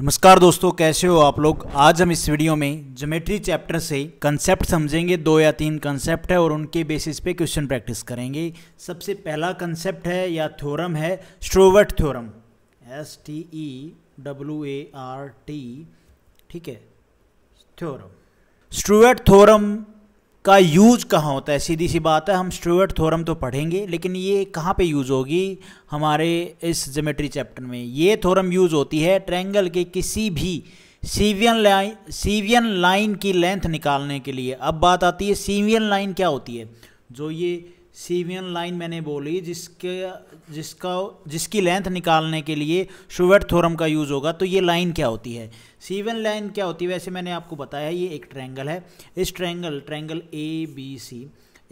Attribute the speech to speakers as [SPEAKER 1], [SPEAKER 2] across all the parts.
[SPEAKER 1] नमस्कार दोस्तों कैसे हो आप लोग आज हम इस वीडियो में ज्योमेट्री चैप्टर से कंसेप्ट समझेंगे दो या तीन कंसेप्ट है और उनके बेसिस पे क्वेश्चन प्रैक्टिस करेंगे सबसे पहला कंसेप्ट है या थ्योरम है Stewart theorem S T E W A R T ठीक है थ्योरम स्ट्रोवर्ट थ्योरम का यूज़ कहाँ होता है सीधी सी बात है हम स्टूअर्ट थोरम तो पढ़ेंगे लेकिन ये कहाँ पे यूज़ होगी हमारे इस जोमेट्री चैप्टर में ये थोरम यूज़ होती है ट्रैंगल के किसी भी सीवियन लाइन सीवियन लाइन की लेंथ निकालने के लिए अब बात आती है सीवियन लाइन क्या होती है जो ये सीवियन लाइन मैंने बोली जिसके जिसका जिसकी लेंथ निकालने के लिए शुवेट थोरम का यूज़ होगा तो ये लाइन क्या होती है सीवियन लाइन क्या होती है वैसे मैंने आपको बताया ये एक ट्रैंगल है इस triangle triangle A B C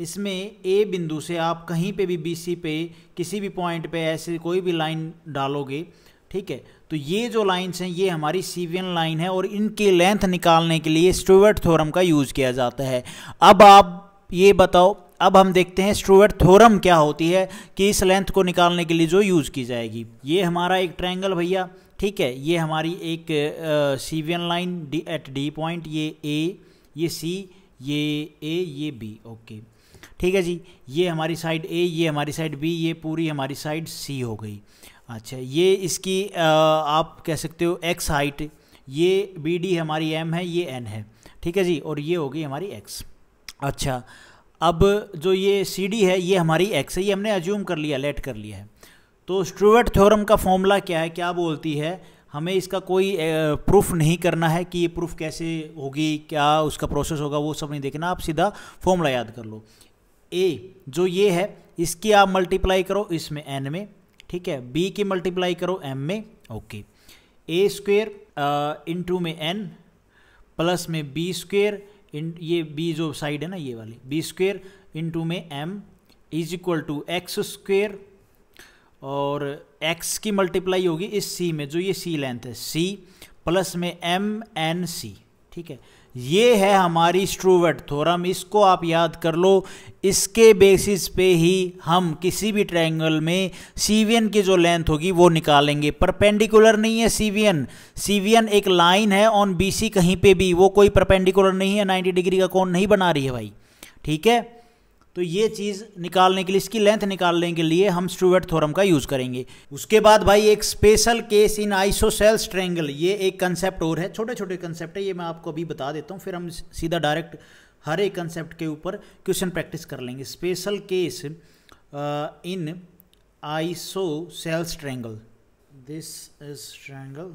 [SPEAKER 1] इसमें ए बिंदु से आप कहीं पे भी बी सी पे किसी भी पॉइंट पे ऐसे कोई भी लाइन डालोगे ठीक है तो ये जो लाइंस हैं ये हमारी सीवियन लाइन है और इनकी लेंथ निकालने के लिए स्टूवर्ट थोरम का यूज़ किया जाता है अब आप ये बताओ अब हम देखते हैं स्ट्रोवेट थोरम क्या होती है कि इस लेंथ को निकालने के लिए जो यूज़ की जाएगी ये हमारा एक ट्रायंगल भैया ठीक है ये हमारी एक cevian line D at D point ये ए ये सी ये ए ये बी ओके ठीक है जी ये हमारी साइड ए ये हमारी साइड बी ये पूरी हमारी साइड सी हो गई अच्छा ये इसकी आ, आप कह सकते हो एक्स हाइट ये बी डी हमारी एम है ये एन है ठीक है जी और ये होगी हमारी एक्स अच्छा अब जो ये सी डी है ये हमारी एक्स है ये हमने एज्यूम कर लिया लेट कर लिया है तो स्ट्रूवेट थ्योरम का फॉर्मूला क्या है क्या बोलती है हमें इसका कोई प्रूफ नहीं करना है कि ये प्रूफ कैसे होगी क्या उसका प्रोसेस होगा वो सब नहीं देखना आप सीधा फॉर्मूला याद कर लो ए जो ये है इसकी आप मल्टीप्लाई करो इसमें एन में ठीक है बी की मल्टीप्लाई करो एम में ओके ए स्क्वेयर इंटू में एन प्लस में बी स्क्वेयर इन ये बी जो साइड है ना ये वाली बी स्क्वेयर इंटू में m is equal to x square और एक्स की मल्टीप्लाई होगी इस सी में जो ये सी लेंथ है सी प्लस में एम एन सी ठीक है ये है हमारी स्ट्रूवर्ट थोरम इसको आप याद कर लो इसके बेसिस पे ही हम किसी भी ट्रायंगल में सीवियन की जो लेंथ होगी वो निकालेंगे परपेंडिकुलर नहीं है सीवियन सीवियन एक लाइन है ऑन बीसी कहीं पे भी वो कोई परपेंडिकुलर नहीं है 90 डिग्री का कोण नहीं बना रही है भाई ठीक है तो ये चीज़ निकालने के लिए इसकी लेंथ निकालने के लिए हम स्टूवर्ट थोरम का यूज़ करेंगे उसके बाद भाई एक special case in isosceles triangle ये एक कंसेप्ट और है छोटे छोटे कंसेप्ट है ये मैं आपको अभी बता देता हूँ फिर हम सीधा डायरेक्ट हर एक कंसेप्ट के ऊपर क्वेश्चन प्रैक्टिस कर लेंगे special case in isosceles triangle this is triangle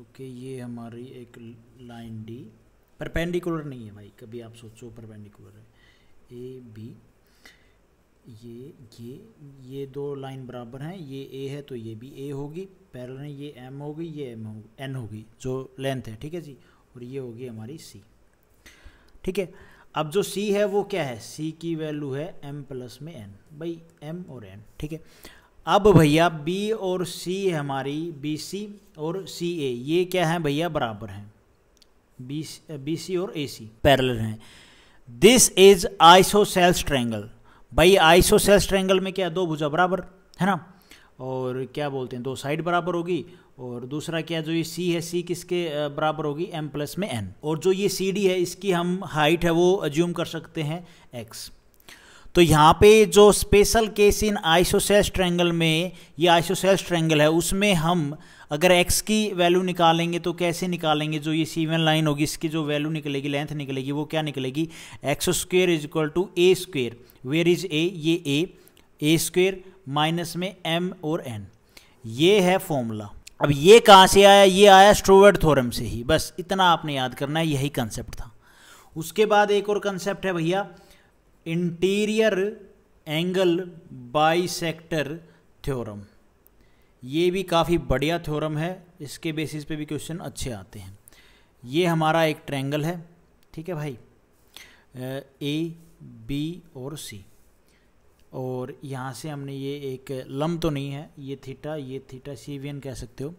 [SPEAKER 1] okay ये हमारी एक लाइन डी परपेंडिकुलर नहीं है भाई कभी आप सोचो परपेंडिकुलर है ए बी ये ये ये दो लाइन बराबर हैं ये ए है तो ये भी ए होगी पैरल है ये एम होगी ये एम होगी एन होगी जो लेंथ है ठीक है जी और ये होगी हमारी सी ठीक है अब जो सी है वो क्या है सी की वैल्यू है एम प्लस में एन भाई एम और एन ठीक है अब भैया बी और सी हमारी बी सी और सी ए ये क्या है भैया बराबर हैं बी सी uh, और ए सी पैरल हैं दिस इज आइसोसेल्स ट्रैंगल भाई आइसोसेल्स ट्रैंगल में क्या दो भुजा बराबर है ना और क्या बोलते हैं दो साइड बराबर होगी और दूसरा क्या जो ये सी है सी किसके बराबर होगी एम प्लस में एन और जो ये सी डी है इसकी हम हाइट है वो अज्यूम कर सकते हैं एक्स तो यहाँ पे जो special case in isosceles triangle में ये आइसोसेल्स ट्रैंगल है उसमें हम अगर एक्स की वैल्यू निकालेंगे तो कैसे निकालेंगे जो ये सीवन लाइन होगी इसकी जो वैल्यू निकलेगी लेंथ निकलेगी वो क्या निकलेगी x square is equal to a square where is a ये ए ए स्क्वेयर माइनस में एम और एन ये है फॉर्मूला अब ये कहाँ से आया ये आया स्ट्रोवर्ड थोरम से ही बस इतना आपने याद करना है यही कंसेप्ट था उसके बाद एक और कंसेप्ट है भैया इंटीरियर एंगल सेक्टर थ्योरम ये भी काफ़ी बढ़िया थ्योरम है इसके बेसिस पे भी क्वेश्चन अच्छे आते हैं ये हमारा एक ट्रैंगल है ठीक है भाई ए बी और सी और यहाँ से हमने ये एक लम तो नहीं है ये थीटा ये थीटा सी वी एन कह सकते हो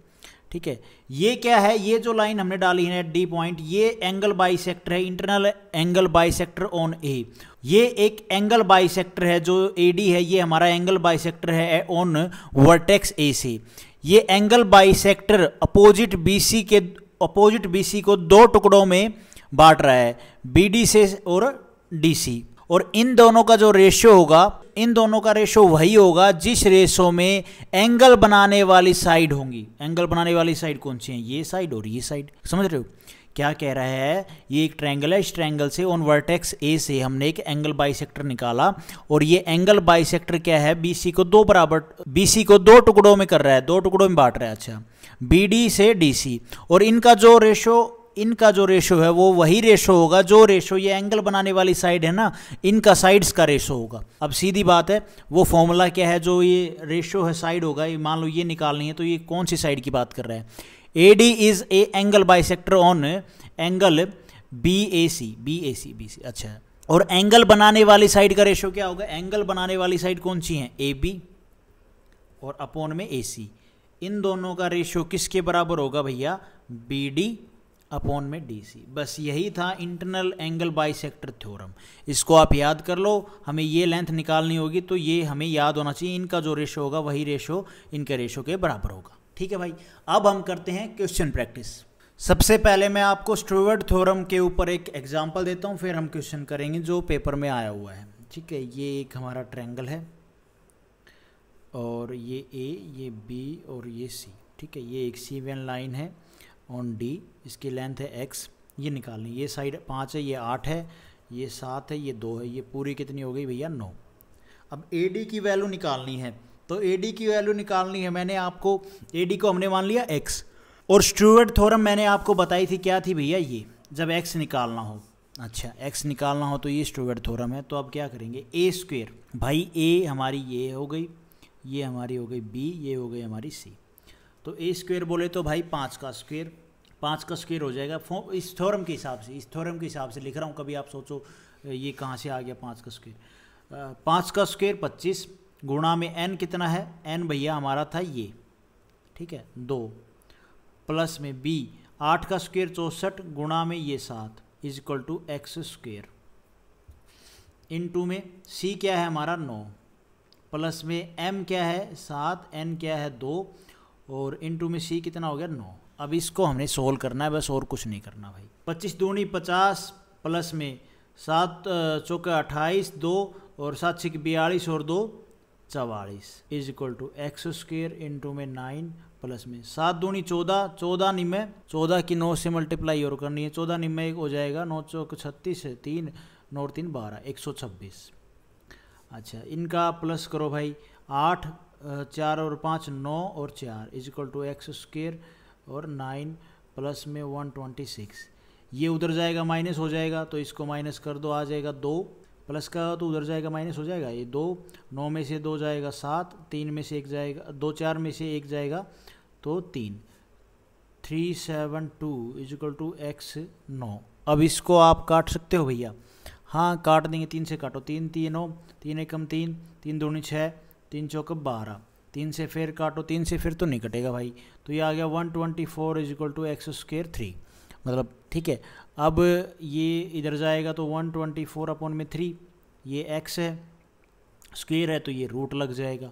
[SPEAKER 1] ठीक है ये क्या है ये जो लाइन हमने डाली है डी पॉइंट ये एंगल बाई सेक्टर है internal angle bisector on A ये एक एंगल बाई सेक्टर है जो ए डी है ये हमारा एंगल बाई सेक्टर है ऑन वर्टेक्स ए सी ये angle bisector opposite B C के अपोजिट बी सी को दो टुकड़ों में बांट रहा है बी डी से और डी सी और इन दोनों का जो रेशियो होगा इन दोनों का रेशो वही होगा जिस रेशो में एंगल बनाने वाली साइड होंगी एंगल बनाने वाली साइड कौन सी है ये साइड और ये साइड समझ रहे हो क्या कह रहा है ये एक ट्रैंगल है इस ट्रैंगल से ऑन वर्टेक्स ए से हमने एक एंगल बाइसेक्टर निकाला और ये एंगल बाइसेक्टर क्या है बीसी को दो बराबर बीसी को दो टुकड़ों में कर रहा है दो टुकड़ों में बांट रहा है अच्छा डी से सी और इनका जो रेशो इनका जो रेशो है वो वही रेशो होगा जो रेशो ये एंगल बनाने वाली साइड है ना इनका साइड्स का रेशो होगा अब सीधी बात है वो फॉर्मूला क्या है जो ये रेशो है साइड होगा ये मान लो ये निकालनी है तो ये कौन सी साइड की बात कर रहे हैं A D is a angle bisector on angle B A C B A C B C अच्छा और एंगल बनाने वाली साइड का रेशो क्या होगा एंगल बनाने वाली साइड कौन सी है ए बी और अपोन में ए सी इन दोनों का रेशो किसके बराबर होगा भैया बी डी अपॉन में डी सी बस यही था internal angle bisector theorem इसको आप याद कर लो हमें ये लेंथ निकालनी होगी तो ये हमें याद होना चाहिए इनका जो रेशो होगा वही रेशो इनके रेशो के बराबर होगा ठीक है भाई अब हम करते हैं क्वेश्चन प्रैक्टिस सबसे पहले मैं आपको स्टूवर्ट थ्योरम के ऊपर एक एग्जाम्पल देता हूँ फिर हम क्वेश्चन करेंगे जो पेपर में आया हुआ है ठीक है ये एक हमारा ट्रैंगल है और ये ए ये बी और ये सी ठीक है ये एक सी वन लाइन है ऑन डी इसकी लेंथ है एक्स ये निकालनी ये साइड पाँच है ये आठ है ये सात है ये दो है ये पूरी कितनी हो गई भैया नौ अब ए डी की वैल्यू निकालनी है तो ए डी की वैल्यू निकालनी है मैंने आपको ए डी को हमने मान लिया एक्स और स्टूवर्ट थोरम मैंने आपको बताई थी क्या थी भैया ये जब एक्स निकालना हो अच्छा एक्स निकालना हो तो ये स्टूवर्ट थोरम है तो अब क्या करेंगे ए स्क्वेयर भाई ए हमारी ये हो गई ये हमारी हो गई बी ये हो गई हमारी सी तो ए स्क्वेयर बोले तो भाई पाँच का स्क्वेयर पाँच का स्क्वेयर हो जाएगा इस थ्योरम के हिसाब से इस थ्योरम के हिसाब से लिख रहा हूँ कभी आप सोचो ये कहाँ से आ गया पाँच का स्क्वेयर पाँच का स्क्वेयर पच्चीस गुणा में एन कितना है एन भैया हमारा था ये ठीक है दो प्लस में बी आठ का स्क्वेयर चौंसठ गुणा में ये सात is equal to x square into में सी क्या है हमारा नौ प्लस में एम क्या है सात एन क्या है दो और इन टू में सी कितना हो गया नौ अब इसको हमने सोल्व करना है बस और कुछ नहीं करना भाई पच्चीस दूनी पचास प्लस में सात चौके अट्ठाईस दो और सात छिक बयालीस और दो चवालीस is equal to x square into में नाइन प्लस में सात दूनी चौदह चौदह निम्य चौदह की नौ से मल्टीप्लाई और करनी है चौदह निम्य एक हो जाएगा नौ चौक छत्तीस तीन नौ तीन बारह एक सौ छब्बीस अच्छा इनका प्लस करो भाई आठ चार और पाँच नौ और चार is equal to x square और नाइन प्लस में वन ट्वेंटी सिक्स ये उधर जाएगा माइनस हो जाएगा तो इसको माइनस कर दो आ जाएगा दो प्लस का तो उधर जाएगा माइनस हो जाएगा ये दो नौ में से दो जाएगा सात तीन में से एक जाएगा दो चार में से एक जाएगा तो तीन three seven two is equal to x नौ अब इसको आप काट सकते हो भैया हाँ काट देंगे तीन से काटो तीन तीन नौ तीन एकम तीन तीन दूनी छः तीन चौक बारह तीन से फिर काटो तीन से फिर तो नहीं कटेगा भाई तो ये आ गया one twenty four is equal to x square three मतलब ठीक है अब ये इधर जाएगा तो वन ट्वेंटी फोर अपॉन में थ्री ये एक्स है स्क्वेयर है तो ये रूट लग जाएगा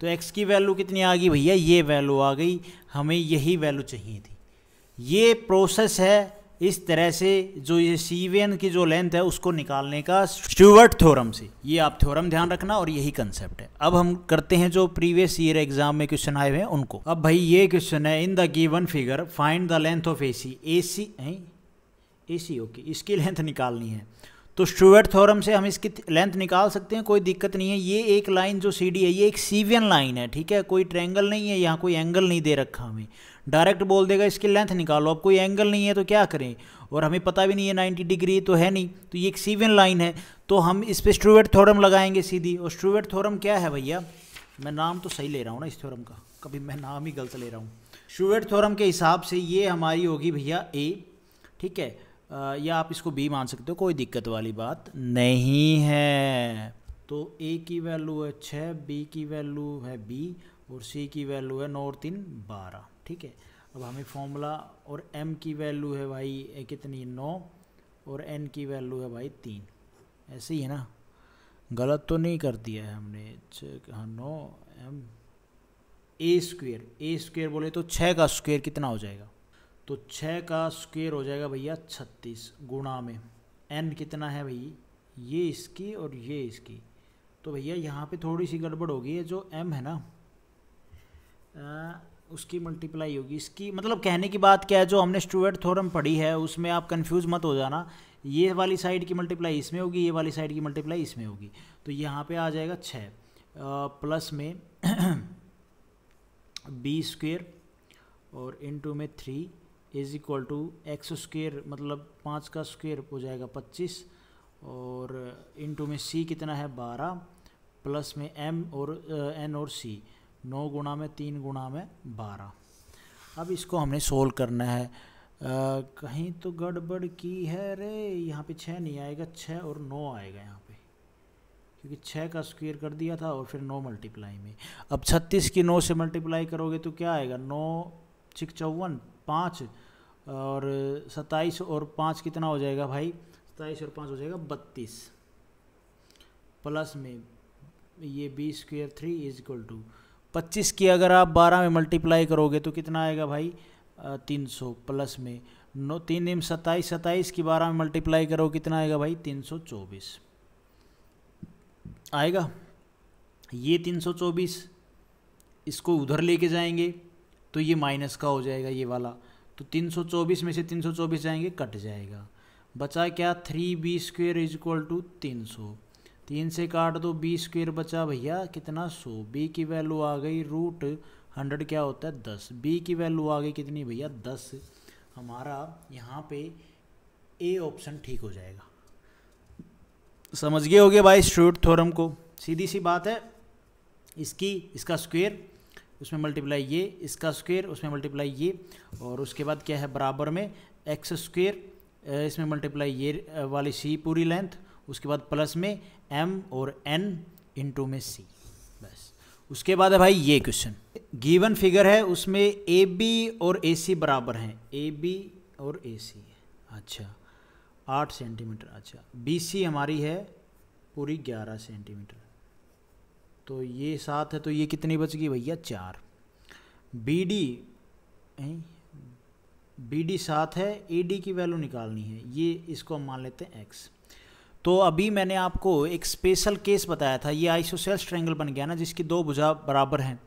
[SPEAKER 1] तो एक्स की वैल्यू कितनी आ गई भैया ये वैल्यू आ गई हमें यही वैल्यू चाहिए थी ये प्रोसेस है इस तरह से जो ये सी वेन की जो लेंथ है उसको निकालने का स्टूवर्ट थ्योरम से ये आप थ्योरम ध्यान रखना और यही कंसेप्ट है अब हम करते हैं जो प्रीवियस ईयर एग्जाम में क्वेश्चन आए हुए हैं उनको अब भाई ये क्वेश्चन है in the given figure find the length of A C A C A C okay इसकी लेंथ निकालनी है तो स्टूवर्ट थॉरम से हम इसकी लेंथ निकाल सकते हैं कोई दिक्कत नहीं है ये एक लाइन जो सी डी है ये एक सीवियन लाइन है ठीक है कोई ट्रेंगल नहीं है यहाँ कोई एंगल नहीं दे रखा हमें डायरेक्ट बोल देगा इसकी लेंथ निकालो अब कोई एंगल नहीं है तो क्या करें और हमें पता भी नहीं है नाइन्टी डिग्री तो है नहीं तो ये एक सीवियन लाइन है तो हम इस पर स्ट्रूवेट थोरम लगाएंगे सीधी और स्ट्रूवेट थोरम क्या है भैया मैं नाम तो सही ले रहा हूँ ना इस थोरम का कभी मैं नाम ही गलत ले रहा हूँ स्ट्रूवेट थोरम के हिसाब से ये हमारी होगी भैया ए ठीक है या आप इसको बी मान सकते हो कोई दिक्कत वाली बात नहीं है तो ए की वैल्यू है छः बी की वैल्यू है बी और सी की वैल्यू है नौ और तीन बारह ठीक है अब हमें फॉर्मूला और एम की वैल्यू है भाई कितनी नौ और एन की वैल्यू है भाई तीन ऐसे ही है ना गलत तो नहीं कर दिया है हमने हाँ नौ m a square a square बोले तो छः का स्क्वेयर कितना हो जाएगा तो छः का स्क्वेयर हो जाएगा भैया छत्तीस गुणा में एन कितना है भाई ये इसकी और ये इसकी तो भैया यहाँ पे थोड़ी सी गड़बड़ होगी है जो एम है ना आ, उसकी मल्टीप्लाई होगी इसकी मतलब कहने की बात क्या है जो हमने स्टूडेंट थोरम पढ़ी है उसमें आप कंफ्यूज मत हो जाना ये वाली साइड की मल्टीप्लाई इसमें होगी ये वाली साइड की मल्टीप्लाई इसमें होगी तो यहाँ पे आ जाएगा छः प्लस में बी स्क्वेयर और इन टू में three is equal to x square मतलब पाँच का स्क्वेयर हो जाएगा पच्चीस और इनटू uh, में सी कितना है बारह प्लस में एम और एन uh, और सी नौ गुणा में तीन गुणा में बारह अब इसको हमने सोल्व करना है आ, uh, कहीं तो गड़बड़ की है रे यहाँ पे छः नहीं आएगा छः और नौ आएगा यहाँ पे क्योंकि छः का स्क्वेयर कर दिया था और फिर नौ मल्टीप्लाई में अब छत्तीस की नौ से मल्टीप्लाई करोगे तो क्या आएगा नौ छिक चौवन पाँच और सत्ताईस और पाँच कितना हो जाएगा भाई सत्ताईस और पाँच हो जाएगा बत्तीस प्लस में ये b square three is equal to पच्चीस की अगर आप बारह में मल्टीप्लाई करोगे तो कितना आएगा भाई तीन सौ प्लस में नौ तीन एम सत्ताईस सत्ताईस की बारह में मल्टीप्लाई करो कितना आएगा भाई तीन सौ चौबीस आएगा ये तीन सौ चौबीस इसको उधर लेके जाएंगे तो ये माइनस का हो जाएगा ये वाला तो 324 में से 324 जाएंगे कट जाएगा बचा क्या three b square is equal to तीन सौ तीन से काट दो बी स्क्वेयर बचा भैया कितना सौ बी की वैल्यू आ गई रूट हंड्रेड क्या होता है दस बी की वैल्यू आ गई कितनी भैया दस हमारा यहाँ पे ए ऑप्शन ठीक हो जाएगा समझ गए हो गए भाई स्ट्रूट थोरम को सीधी सी बात है इसकी इसका स्क्वेयर उसमें मल्टीप्लाई ये इसका स्क्वेयर उसमें मल्टीप्लाई ये और उसके बाद क्या है बराबर में एक्स स्क्वेयर इसमें मल्टीप्लाई ये वाली सी पूरी लेंथ उसके बाद प्लस में एम और एन इंटू में सी बस उसके बाद है भाई ये क्वेश्चन गिवन फिगर है उसमें ए बी और ए सी बराबर हैं ए बी और ए सी अच्छा आठ सेंटीमीटर अच्छा बी सी हमारी है पूरी ग्यारह सेंटीमीटर तो ये सात है तो ये कितनी बच गई भैया चार बी डी बी डी सात है ए डी की वैल्यू निकालनी है ये इसको हम मान लेते हैं एक्स तो अभी मैंने आपको एक स्पेशल केस बताया था ये आइसोसेल ट्रैंगल बन गया ना जिसकी दो भुजा बराबर हैं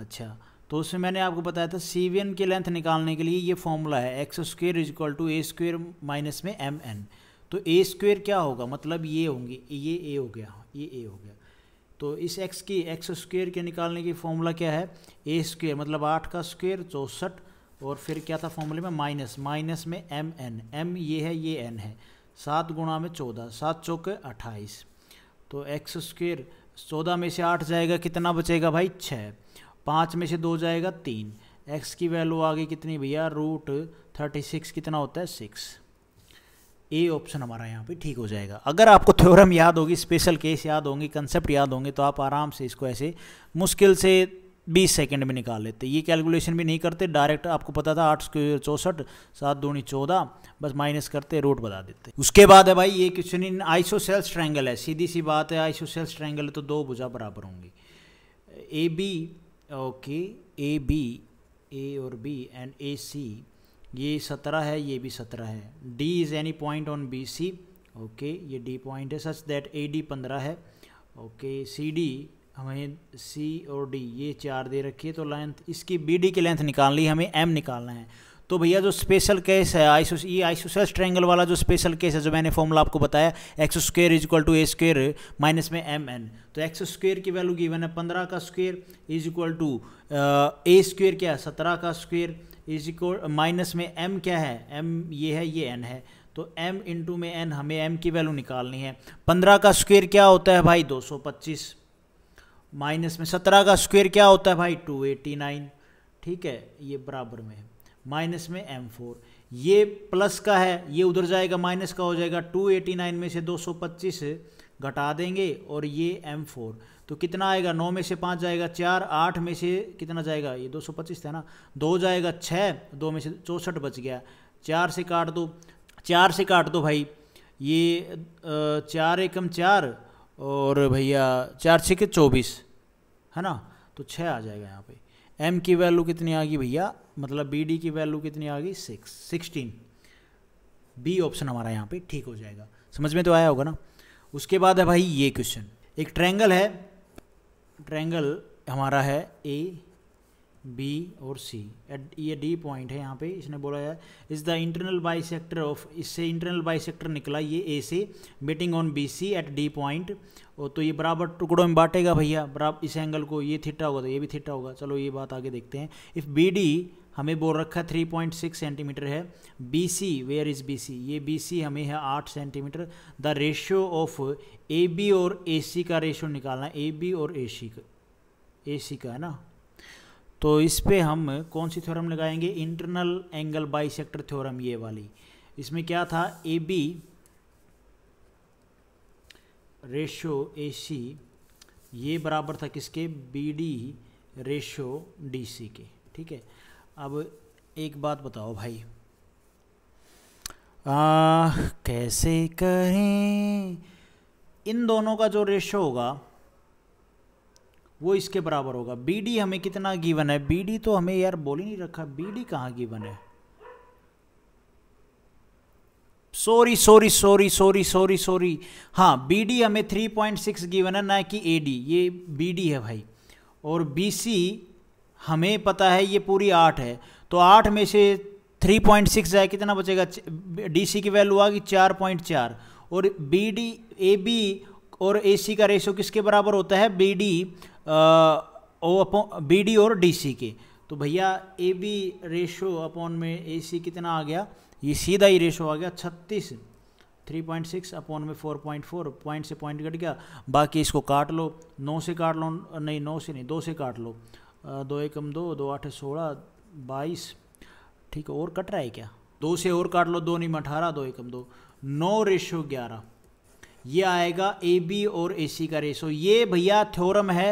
[SPEAKER 1] अच्छा तो उसमें मैंने आपको बताया था सीवियन की लेंथ निकालने के लिए ये फॉर्मूला है x square is equal to a square minus में एम एन तो ए स्क्वेयर क्या होगा मतलब ये होंगे ये ए हो गया हाँ, ये ए हो गया तो इस एक्स की एक्स स्क्वेयर के निकालने की फॉर्मूला क्या है ए स्क्वेयर मतलब आठ का स्क्वेयर चौंसठ और फिर क्या था फॉर्मूले में माइनस माइनस में एम एन एम ये है ये एन है सात गुणा में चौदह सात चौके अट्ठाईस तो एक्स स्क्वेयर चौदह में से आठ जाएगा कितना बचेगा भाई छः पाँच में से दो जाएगा तीन एक्स की वैल्यू आ गई कितनी भैया रूट थर्टी सिक्स कितना होता है सिक्स ए ऑप्शन हमारा यहाँ पे ठीक हो जाएगा अगर आपको थ्योरम याद होगी स्पेशल केस याद होंगे कंसेप्ट याद होंगे तो आप आराम से इसको ऐसे मुश्किल से 20 सेकंड में निकाल लेते ये कैलकुलेशन भी नहीं करते डायरेक्ट आपको पता था आठ स्क्वेयर चौंसठ सात दूनी चौदह बस माइनस करते रूट बता देते उसके बाद है भाई ये क्वेश्चन इन आइसोसेल्स ट्रैंगल है सीधी सी बात है आइसोसेल्स ट्रैंगल है तो दो भुजा बराबर होंगी A B okay A B A और बी एंड ए सी ये सत्रह है ये भी सत्रह है D is any point on B C okay ये डी पॉइंट है सच दैट ए डी पंद्रह है ओके सी डी हमें सी और डी ये चार दे रखी है तो लेंथ इसकी बी डी की लेंथ निकालनी ली हमें एम निकालना है तो भैया जो स्पेशल केस है आइसो ये आइसोसेल्स ट्रैंगल वाला जो स्पेशल केस है जो मैंने फॉर्मूला आपको बताया x square is equal to a square minus में एम एन तो एक्स स्क्वेयर की वैल्यू गिवन है पंद्रह का square is equal to a square क्या है सत्रह का स्क्वेयर इज इक्वल माइनस में एम क्या है एम ये है ये एन है तो m इंटू में n हमें m की वैल्यू निकालनी है 15 का स्क्वायर क्या होता है भाई 225 माइनस में 17 का स्क्वायर क्या होता है भाई 289 ठीक है ये बराबर में है माइनस में m4 ये प्लस का है ये उधर जाएगा माइनस का हो जाएगा 289 में से 225 घटा देंगे और ये एम फोर तो कितना आएगा नौ में से पाँच जाएगा चार आठ में से कितना जाएगा ये दो सौ पच्चीस था ना दो जाएगा छः दो में से चौंसठ बच गया चार से काट दो चार से काट दो भाई ये चार एकम चार और भैया चार छः के चौबीस है ना तो छः आ जाएगा यहाँ पे एम की वैल्यू कितनी आ गई भैया मतलब बी डी की वैल्यू कितनी आ गई सिक्स सिक्सटीन बी ऑप्शन हमारा यहाँ पे ठीक हो जाएगा समझ में तो आया होगा ना उसके बाद है भाई ये क्वेश्चन एक ट्रैंगल है ट्रैंगल हमारा है ए बी और सी ये डी पॉइंट है यहाँ पे इसने बोला है is the internal bisector of इससे इंटरनल बाई सेक्टर निकला ये ए से meeting on B C at D point और तो ये बराबर टुकड़ों में बांटेगा भैया बराबर इस एंगल को ये थिट्टा होगा तो ये भी थिट्टा होगा चलो ये बात आगे देखते हैं इफ़ बी डी हमें बोल रखा थ्री पॉइंट सिक्स सेंटीमीटर है B C where is B C ये बी सी हमें है आठ centimetre the ratio of A B और ए सी का रेशियो निकालना ए बी और ए सी का ए सी का है ना तो इस पर हम कौन सी थ्योरम लगाएंगे internal angle bisector theorem ये वाली इसमें क्या था ए बी रेशो ए सी ये बराबर था किसके B D ratio D C के ठीक है अब एक बात बताओ भाई आ, कैसे करें इन दोनों का जो रेशो होगा वो इसके बराबर होगा बी डी हमें कितना गिवन है बी डी तो हमें यार बोल ही नहीं रखा बी डी कहाँ गिवन है sorry sorry sorry sorry sorry sorry हाँ बी डी हमें थ्री पॉइंट सिक्स गिवन है ना कि ए डी ये बी डी है भाई और बी सी हमें पता है ये पूरी आठ है तो आठ में से थ्री पॉइंट सिक्स आए कितना बचेगा डी सी की वैल्यू आ गई चार पॉइंट चार और बी डी ए बी और ए सी का रेशो किसके बराबर होता है बी डी बी डी और डी सी के तो भैया ए बी रेशो अपॉन में ए सी कितना आ गया ये सीधा ही रेशो आ गया छत्तीस थ्री पॉइंट सिक्स अपॉन में फोर पॉइंट फोर पॉइंट से पॉइंट कट गया बाकी इसको काट लो नौ से काट लो नहीं नौ से नहीं दो से काट लो दो एकम दो दो आठ सोलह बाईस ठीक है और कट रहा है क्या दो से और काट लो दो निम अठारह दो एकम दो नौ रेशो ग्यारह ये आएगा ए बी और ए सी का रेशो ये भैया थ्योरम है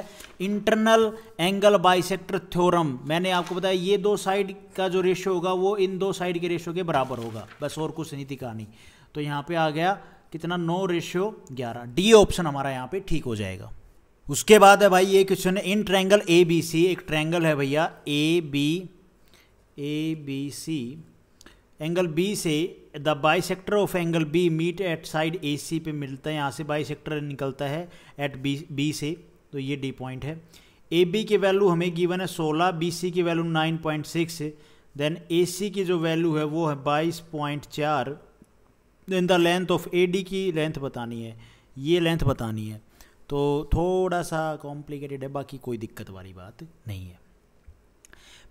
[SPEAKER 1] इंटरनल एंगल बाइसेक्टर थ्योरम मैंने आपको बताया ये दो साइड का जो रेशो होगा वो इन दो साइड के रेशो के बराबर होगा बस और कुछ नहीं दिखा नहीं तो यहाँ पे आ गया कितना नौ रेशियो ग्यारह डी ऑप्शन हमारा यहाँ पे ठीक हो जाएगा उसके बाद है भाई ये क्वेश्चन है इन ट्रैंगल ए बी सी एक ट्रैंगल है भैया A B A B C angle B से the bisector of angle B meet at side A C पे मिलता है यहाँ से बाई सेक्टर निकलता है एट बी बी से तो ये डी पॉइंट है ए बी की वैल्यू हमें गिवन है सोलह बी सी की value nine point six then A C की जो वैल्यू है वो है बाईस पॉइंट चार then the length of A D की लेंथ बतानी है ये लेंथ बतानी है तो थोड़ा सा कॉम्प्लिकेटेड है बाकी कोई दिक्कत वाली बात नहीं है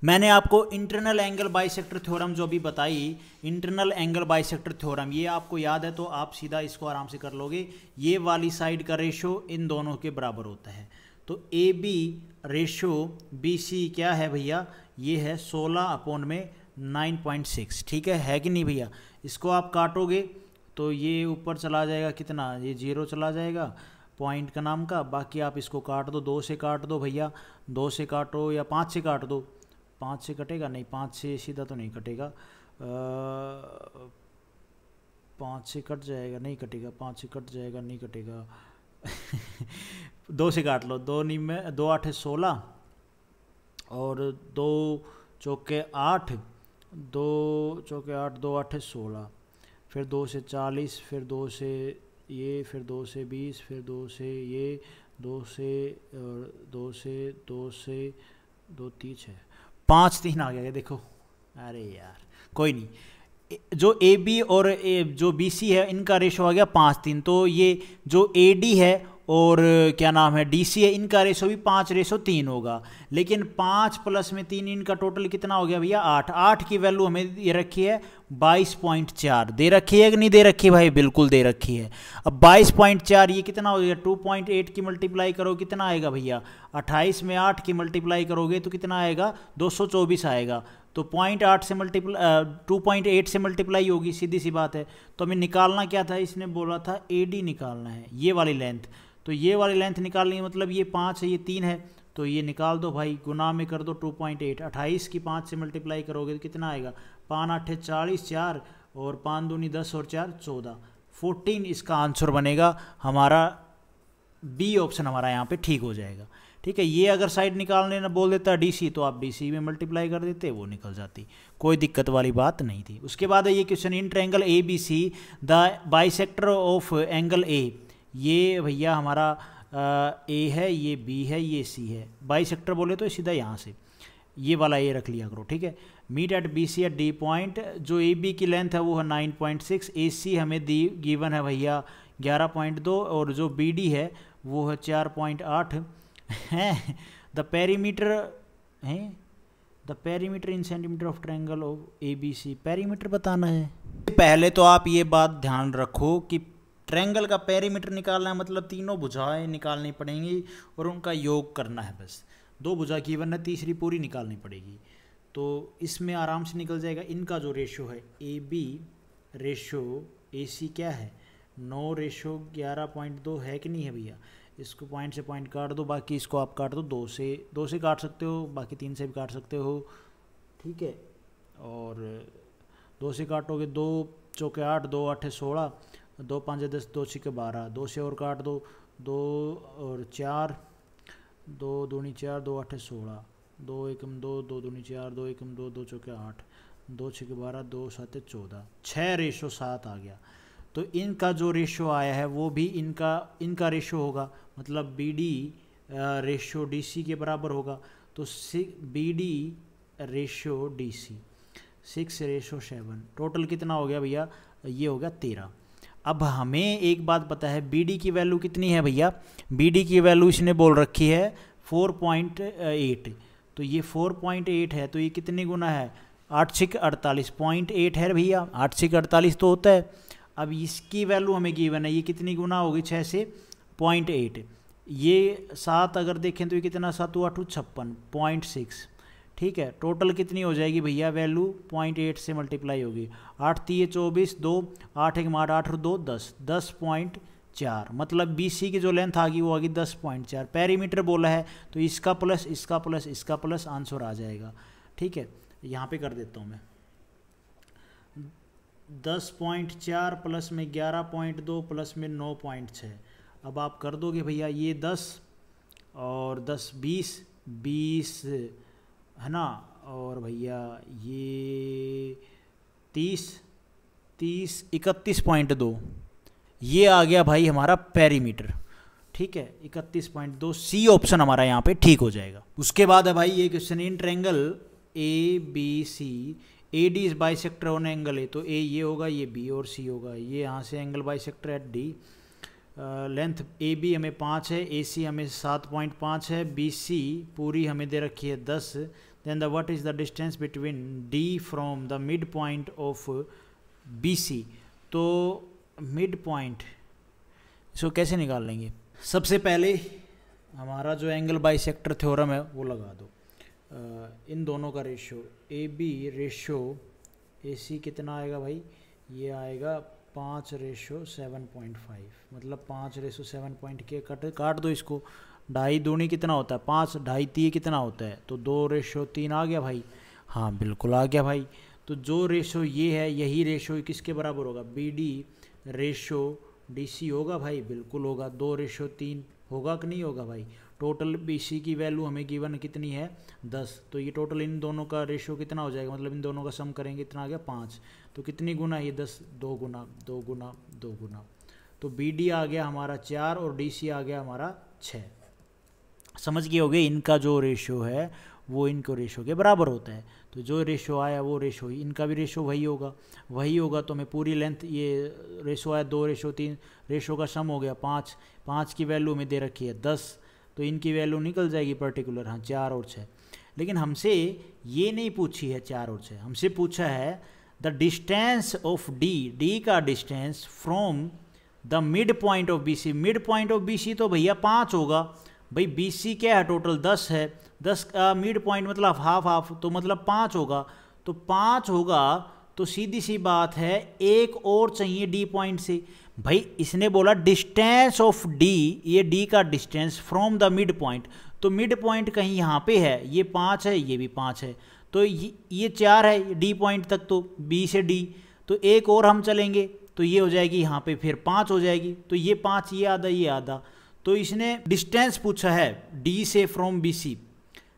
[SPEAKER 1] मैंने आपको इंटरनल एंगल बाइसेक्टर थ्योरम जो अभी बताई इंटरनल एंगल बाइसेक्टर थ्योरम ये आपको याद है तो आप सीधा इसको आराम से कर लोगे ये वाली साइड का रेशो इन दोनों के बराबर होता है तो A B ratio B C क्या है भैया ये है सोलह अपोन में नाइन पॉइंट सिक्स ठीक है है कि नहीं भैया इसको आप काटोगे तो ये ऊपर चला जाएगा कितना ये जीरो चला जाएगा पॉइंट का नाम का बाकी आप इसको काट दो दो से काट दो भैया दो से काटो या पाँच से काट दो पाँच से कटेगा नहीं पाँच से सीधा तो नहीं कटेगा पाँच से कट जाएगा नहीं कटेगा पाँच से कट जाएगा नहीं कटेगा दो से काट लो दो नीम में दो आठ है सोलह और दो चौके आठ दो चौके आठ दो आठ है सोलह फिर दो से चालीस फिर दो से ये फिर दो से बीस फिर दो से ये दो से और दो से दो से दो तीन छः पाँच तीन आ गया देखो अरे यार कोई नहीं जो ए बी और ए, जो बी सी है इनका रेशो आ गया पाँच तीन तो ये जो ए डी है और क्या नाम है डी सी है इनका रेशो भी पाँच रेशो तीन होगा लेकिन पाँच प्लस में तीन इनका टोटल कितना हो गया भैया आठ आठ की वैल्यू हमें ये रखी है बाईस पॉइंट चार दे रखी है कि नहीं दे रखी है भाई बिल्कुल दे रखी है अब बाईस पॉइंट चार ये कितना हो गया टू पॉइंट एट की मल्टीप्लाई करो कितना आएगा भैया अट्ठाईस में आठ की मल्टीप्लाई करोगे तो कितना आएगा दो सौ चौबीस आएगा तो पॉइंट आठ से मल्टीप्लाई टू पॉइंट एट से मल्टीप्लाई होगी सीधी सी बात है तो हमें निकालना क्या था इसने बोला था ए डी निकालना है ये वाली लेंथ तो ये वाली लेंथ निकालनी है मतलब ये पाँच है ये तीन है तो ये निकाल दो भाई गुना में कर दो टू पॉइंट एट अट्ठाईस की पाँच से मल्टीप्लाई करोगे तो कितना आएगा पाँच आठ चालीस चार और पाँच दूनी दस और चार चौदह फोर्टीन इसका आंसर बनेगा हमारा बी ऑप्शन हमारा यहाँ पे ठीक हो जाएगा ठीक है ये अगर साइड निकालने ना बोल देता डीसी तो आप डीसी में मल्टीप्लाई कर देते वो निकल जाती कोई दिक्कत वाली बात नहीं थी उसके बाद ये question in triangle A B C the by of angle A ये भैया हमारा ए है ये बी है ये सी है बाई सेक्टर बोले तो सीधा यहाँ से ये वाला ए रख लिया करो ठीक है meet at B C at D point जो ए बी की लेंथ है वो है nine point six A C हमें दी गिवन है भैया ग्यारह पॉइंट दो और जो बी डी है वो है चार पॉइंट आठ हैं द पेरीमीटर हैं the perimeter in centimeter of triangle of A B C perimeter बताना है पहले तो आप ये बात ध्यान रखो कि ट्रैंगल का पेरीमीटर निकालना है मतलब तीनों भुजाएं निकालनी पड़ेंगी और उनका योग करना है बस दो भुजा की वरना तीसरी पूरी निकालनी पड़ेगी तो इसमें आराम से निकल जाएगा इनका जो रेशो है ए बी रेशो ए सी क्या है नौ रेशो ग्यारह पॉइंट दो है कि नहीं है भैया इसको पॉइंट से पॉइंट काट दो बाकी इसको आप काट दो दो से दो से काट सकते हो बाकी तीन से भी काट सकते हो ठीक है और दो से काटोगे दो चौके आठ दो आठे सोलह दो पाँच दस दो के बारह दो से और काट दो दो और चार दो दूनी चार दो आठ सोलह दो एकम दो दो दूनी चार दो एकम दो दो चौके आठ दो छिक बारह दो सात चौदह छः रेशो सात आ गया तो इनका जो रेशो आया है वो भी इनका इनका रेशो होगा मतलब B D ratio D C के बराबर होगा तो B D ratio D C six ratio seven total कितना हो गया भैया ये हो गया तेरह अब हमें एक बात पता है बी की वैल्यू कितनी है भैया बी की वैल्यू इसने बोल रखी है फोर पॉइंट एट तो ये फोर पॉइंट एट है तो ये कितने गुना है आठ छिक अड़तालीस पॉइंट एट है भैया आठ छिक अड़तालीस तो होता है अब इसकी वैल्यू हमें गिवन है ये कितनी गुना होगी छः से पॉइंट एट ये सात अगर देखें तो ये कितना सात हुआ टू छप्पन पॉइंट सिक्स ठीक है टोटल कितनी हो जाएगी भैया वैल्यू पॉइंट एट से मल्टीप्लाई होगी आठ तीय चौबीस दो आठ एक माठ आठ और दो दस दस पॉइंट चार मतलब बी सी की जो लेंथ आ गई वो आ गई दस पॉइंट चार पैरीमीटर बोला है तो इसका प्लस इसका प्लस इसका प्लस आंसर आ जाएगा ठीक है यहाँ पे कर देता हूँ मैं दस पॉइंट चार प्लस में ग्यारह पॉइंट दो प्लस में नौ पॉइंट छः अब आप कर दोगे भैया ये दस और दस बीस बीस है ना और भैया ये तीस तीस इकतीस पॉइंट दो ये आ गया भाई हमारा पेरीमीटर ठीक है इकतीस पॉइंट दो सी ऑप्शन हमारा यहाँ पे ठीक हो जाएगा उसके बाद है भाई ये question in triangle A B C A D is bisector on angle है तो ए ये होगा ये बी और सी होगा ये यहाँ से angle bisector at D length A B हमें पाँच है ए सी हमें सात पॉइंट पाँच है बी सी पूरी हमें दे रखी है दस then the what is the distance between D from the midpoint of uh, BC तो मिड पॉइंट इसको कैसे निकाल लेंगे सबसे पहले हमारा जो एंगल बाई सेक्टर थ्योरम है वो लगा दो आ, इन दोनों का ratio A B ratio A C कितना आएगा भाई ये आएगा पाँच रेशो सेवन पॉइंट फाइव मतलब पाँच रेशो सेवन पॉइंट के कट काट दो इसको ढाई दूनी कितना होता है पाँच ढाई ती कितना होता है तो दो रेशो तीन आ गया भाई हाँ बिल्कुल आ गया भाई तो जो रेशो ये है यही रेशो किसके बराबर होगा B D ratio D C होगा भाई बिल्कुल होगा दो रेशो तीन होगा कि नहीं होगा भाई टोटल बी सी की वैल्यू हमें गिवन कितनी है दस तो ये टोटल इन दोनों का रेशो कितना हो जाएगा मतलब इन दोनों का सम करेंगे इतना आ गया पाँच तो कितनी गुना ये दस दो गुना दो गुना दो गुना तो बी डी आ गया हमारा चार और डी सी आ गया हमारा छः समझ गए होगे इनका जो रेशो है वो इनको रेशो के बराबर होता है तो जो रेशो आया वो रेशो ही इनका भी रेशो वही होगा वही होगा तो हमें पूरी लेंथ ये रेशो आया दो रेशो तीन रेशो का सम हो गया पाँच पाँच की वैल्यू हमें दे रखी है दस तो इनकी वैल्यू निकल जाएगी पर्टिकुलर हाँ चार और छः लेकिन हमसे ये नहीं पूछी है चार और छः हमसे पूछा है the distance of D D का distance from the mid point of B C mid point of B C तो भैया पाँच होगा भाई बी सी क्या है टोटल दस है दस का मिड पॉइंट मतलब हाफ हाफ तो मतलब पाँच होगा तो पाँच होगा तो सीधी सी बात है एक और चाहिए डी पॉइंट से भाई इसने बोला डिस्टेंस ऑफ डी ये डी का distance from the mid point तो मिड पॉइंट कहीं यहाँ पे है ये पाँच है ये भी पाँच है तो ये चार है डी पॉइंट तक तो बी से डी तो एक और हम चलेंगे तो ये हो जाएगी यहाँ पे फिर पाँच हो जाएगी तो ये पाँच ये आधा ये आधा तो इसने डिस्टेंस पूछा है डी से फ्रॉम बी सी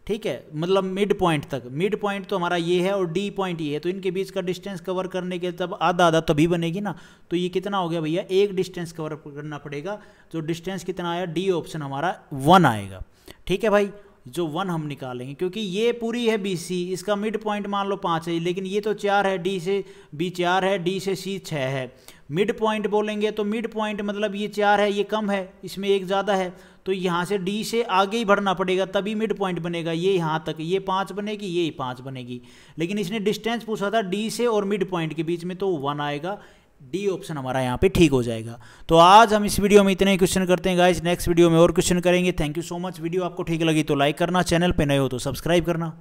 [SPEAKER 1] ठीक है मतलब मिड पॉइंट तक मिड पॉइंट तो हमारा ये है और डी पॉइंट ये है तो इनके बीच का डिस्टेंस कवर करने के तब आधा आधा तभी बनेगी ना तो ये कितना हो गया भैया एक डिस्टेंस कवर करना पड़ेगा तो डिस्टेंस कितना आया डी ऑप्शन हमारा वन आएगा ठीक है भाई जो वन हम निकालेंगे क्योंकि ये पूरी है बी सी इसका मिड पॉइंट मान लो पाँच है लेकिन ये तो चार है डी से बी चार है डी से सी छः है मिड पॉइंट बोलेंगे तो मिड पॉइंट मतलब ये चार है ये कम है इसमें एक ज़्यादा है तो यहाँ से डी से आगे ही बढ़ना पड़ेगा तभी मिड पॉइंट बनेगा ये यहाँ तक ये पाँच बनेगी ये पाँच बनेगी लेकिन इसने डिस्टेंस पूछा था डी से और मिड पॉइंट के बीच में तो वन आएगा डी ऑप्शन हमारा यहाँ पे ठीक हो जाएगा तो आज हम इस वीडियो में इतने ही क्वेश्चन करते हैं गाइज नेक्स्ट वीडियो में और क्वेश्चन करेंगे thank you so much video आपको ठीक लगी तो लाइक करना चैनल पे नए हो तो सब्सक्राइब करना